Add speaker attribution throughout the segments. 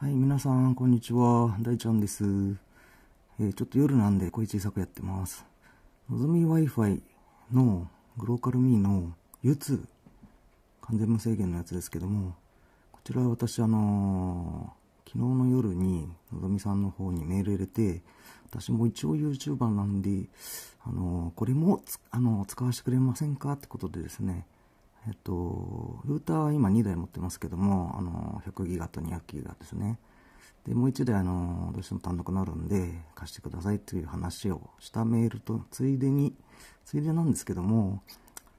Speaker 1: はい、皆さん、こんにちは。大ちゃんです。えー、ちょっと夜なんで声小さくやってます。のぞみ Wi-Fi のグローカルミーの U2、完全無制限のやつですけども、こちら私、あのー、昨日の夜にのぞみさんの方にメール入れて、私も一応 YouTuber なんで、あのー、これもあの使わせてくれませんかってことでですね、えっと、ルーターは今2台持ってますけども、あの、100ギガと200ギガですね。で、もう1台、あの、どうしても単独なるんで、貸してくださいという話をしたメールと、ついでに、ついでなんですけども、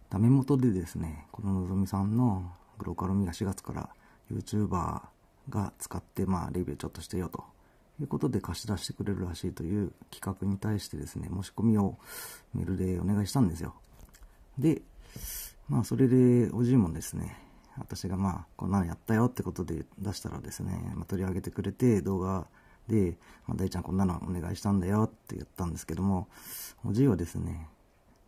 Speaker 1: ダメ元でですね、こののぞみさんのグローカルミが4月から YouTuber が使って、まあ、レビューちょっとしてよということで貸し出してくれるらしいという企画に対してですね、申し込みをメールでお願いしたんですよ。で、まあ、それで、おじいもですね、私がまあ、こんなのやったよってことで出したらですね、まあ、取り上げてくれて、動画で、まあ、大ちゃんこんなのお願いしたんだよって言ったんですけども、おじいはですね、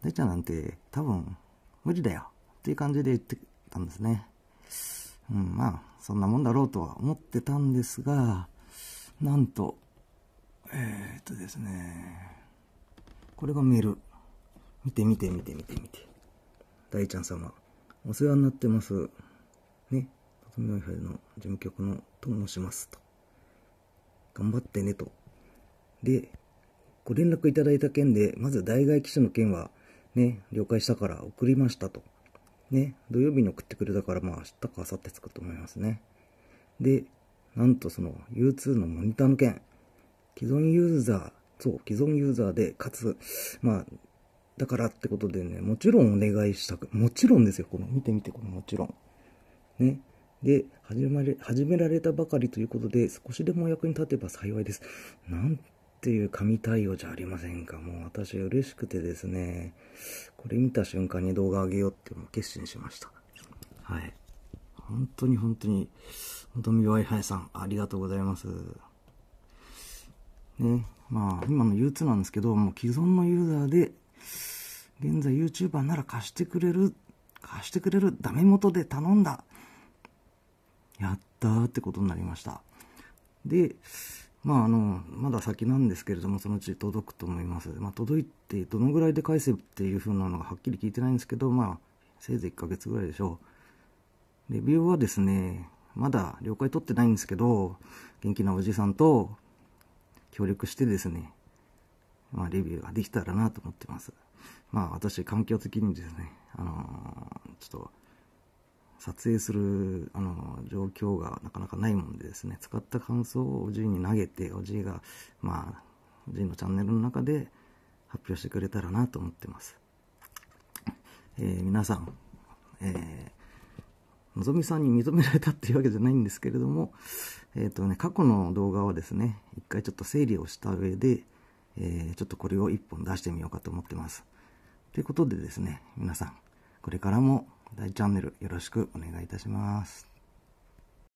Speaker 1: 大ちゃんなんて多分無理だよっていう感じで言ってたんですね。うん、まあ、そんなもんだろうとは思ってたんですが、なんと、えー、っとですね、これがメール。見て見て見て見て見て。大ちゃん様、お世話になってます。ね、ととみのいふの事務局のと申しますと。頑張ってねと。で、ご連絡いただいた件で、まず代替機種の件は、ね、了解したから送りましたと。ね、土曜日に送ってくれたから、まあ明日か明後日着くと思いますね。で、なんとその U2 のモニターの件、既存ユーザー、そう、既存ユーザーで、かつ、まあ、だからってことでね、もちろんお願いしたく、もちろんですよ、この、見てみて、このもちろん。ね。で、始まれ、始められたばかりということで、少しでも役に立てば幸いです。なんていう神対応じゃありませんか。もう私嬉しくてですね、これ見た瞬間に動画あげようってもう決心しました。はい。本当に本当に、本当に弱いはやさん、ありがとうございます。ね、まあ、今の憂鬱なんですけど、もう既存のユーザーで現在 YouTuber なら貸してくれる、貸してくれる、ダメ元で頼んだ。やったーってことになりました。で、まああの、まだ先なんですけれども、そのうち届くと思います。まあ、届いて、どのぐらいで返せっていう風なのがはっきり聞いてないんですけど、まあ、せいぜい1ヶ月ぐらいでしょう。レビューはですね、まだ了解取ってないんですけど、元気なおじさんと協力してですね、まあ、レビューができたらなと思ってます。まあ、私、環境的にですね、あのー、ちょっと、撮影する、あのー、状況がなかなかないもんでですね、使った感想をおじいに投げて、おじいが、まあ、おじいのチャンネルの中で発表してくれたらなと思ってます。えー、皆さん、えー、のぞみさんに認められたっていうわけじゃないんですけれども、えっ、ー、とね、過去の動画はですね、一回ちょっと整理をした上で、えー、ちょっとこれを1本出してみようかと思ってます。ということでですね、皆さん、これからも大チャンネルよろしくお願いいたします。